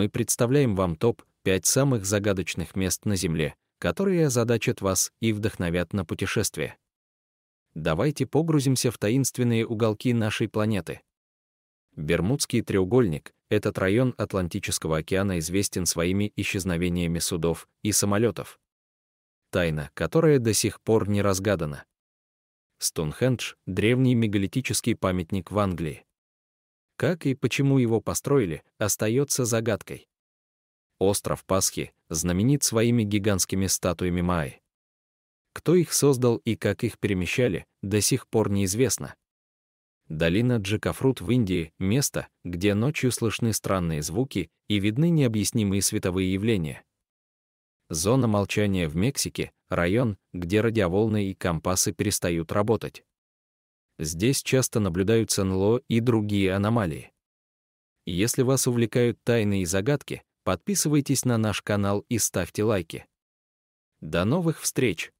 мы представляем вам топ-5 самых загадочных мест на Земле, которые озадачат вас и вдохновят на путешествие. Давайте погрузимся в таинственные уголки нашей планеты. Бермудский треугольник, этот район Атлантического океана известен своими исчезновениями судов и самолетов. Тайна, которая до сих пор не разгадана. Стоунхендж — древний мегалитический памятник в Англии как и почему его построили, остается загадкой. Остров Пасхи знаменит своими гигантскими статуями Майи. Кто их создал и как их перемещали, до сих пор неизвестно. Долина Джикафрут в Индии — место, где ночью слышны странные звуки и видны необъяснимые световые явления. Зона молчания в Мексике — район, где радиоволны и компасы перестают работать. Здесь часто наблюдаются НЛО и другие аномалии. Если вас увлекают тайны и загадки, подписывайтесь на наш канал и ставьте лайки. До новых встреч!